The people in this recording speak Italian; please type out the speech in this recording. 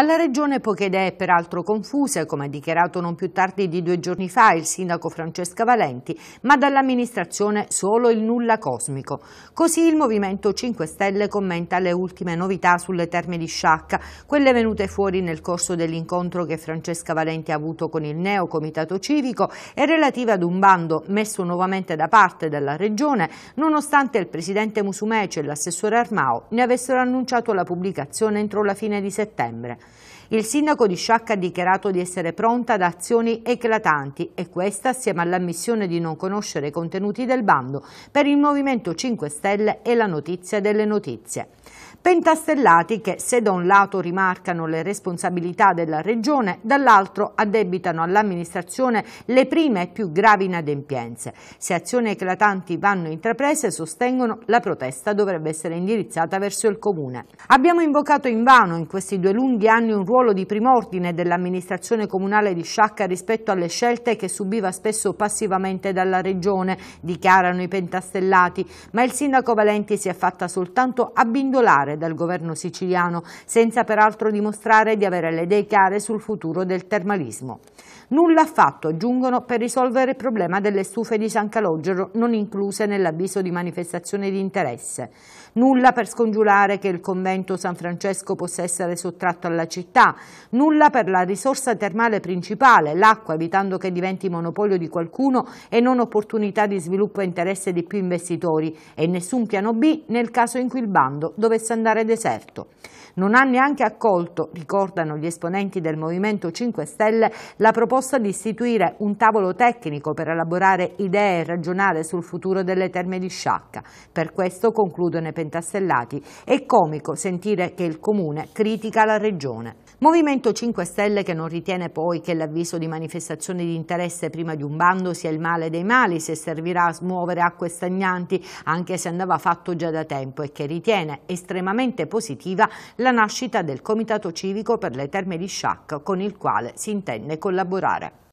Alla regione, poche idee peraltro confuse, come ha dichiarato non più tardi di due giorni fa il sindaco Francesca Valenti, ma dall'amministrazione solo il nulla cosmico. Così il Movimento 5 Stelle commenta le ultime novità sulle terme di Sciacca, quelle venute fuori nel corso dell'incontro che Francesca Valenti ha avuto con il neo comitato civico e relative ad un bando messo nuovamente da parte dalla regione, nonostante il presidente Musumeci e l'assessore Armao ne avessero annunciato la pubblicazione entro la fine di settembre. Il sindaco di Sciacca ha dichiarato di essere pronta ad azioni eclatanti e questa assieme all'ammissione di non conoscere i contenuti del bando per il Movimento 5 Stelle è la notizia delle notizie pentastellati che se da un lato rimarcano le responsabilità della Regione, dall'altro addebitano all'amministrazione le prime e più gravi inadempienze. Se azioni eclatanti vanno intraprese, sostengono, la protesta dovrebbe essere indirizzata verso il Comune. Abbiamo invocato invano in questi due lunghi anni un ruolo di primordine dell'amministrazione comunale di Sciacca rispetto alle scelte che subiva spesso passivamente dalla Regione, dichiarano i pentastellati, ma il sindaco Valenti si è fatta soltanto abbindolare fare dal governo siciliano, senza peraltro dimostrare di avere le idee chiare sul futuro del termalismo nulla fatto, aggiungono, per risolvere il problema delle stufe di San Calogero non incluse nell'avviso di manifestazione di interesse. Nulla per scongiurare che il convento San Francesco possa essere sottratto alla città, nulla per la risorsa termale principale, l'acqua, evitando che diventi monopolio di qualcuno e non opportunità di sviluppo e interesse di più investitori, e nessun piano B nel caso in cui il bando dovesse andare deserto non ha neanche accolto, ricordano gli esponenti del Movimento 5 Stelle, la proposta di istituire un tavolo tecnico per elaborare idee e ragionare sul futuro delle terme di Sciacca. Per questo concludono i pentastellati. È comico sentire che il Comune critica la Regione. Movimento 5 Stelle che non ritiene poi che l'avviso di manifestazione di interesse prima di un bando sia il male dei mali se servirà a smuovere acque stagnanti anche se andava fatto già da tempo e che ritiene estremamente positiva la la nascita del Comitato Civico per le Terme di Sciac con il quale si intende collaborare.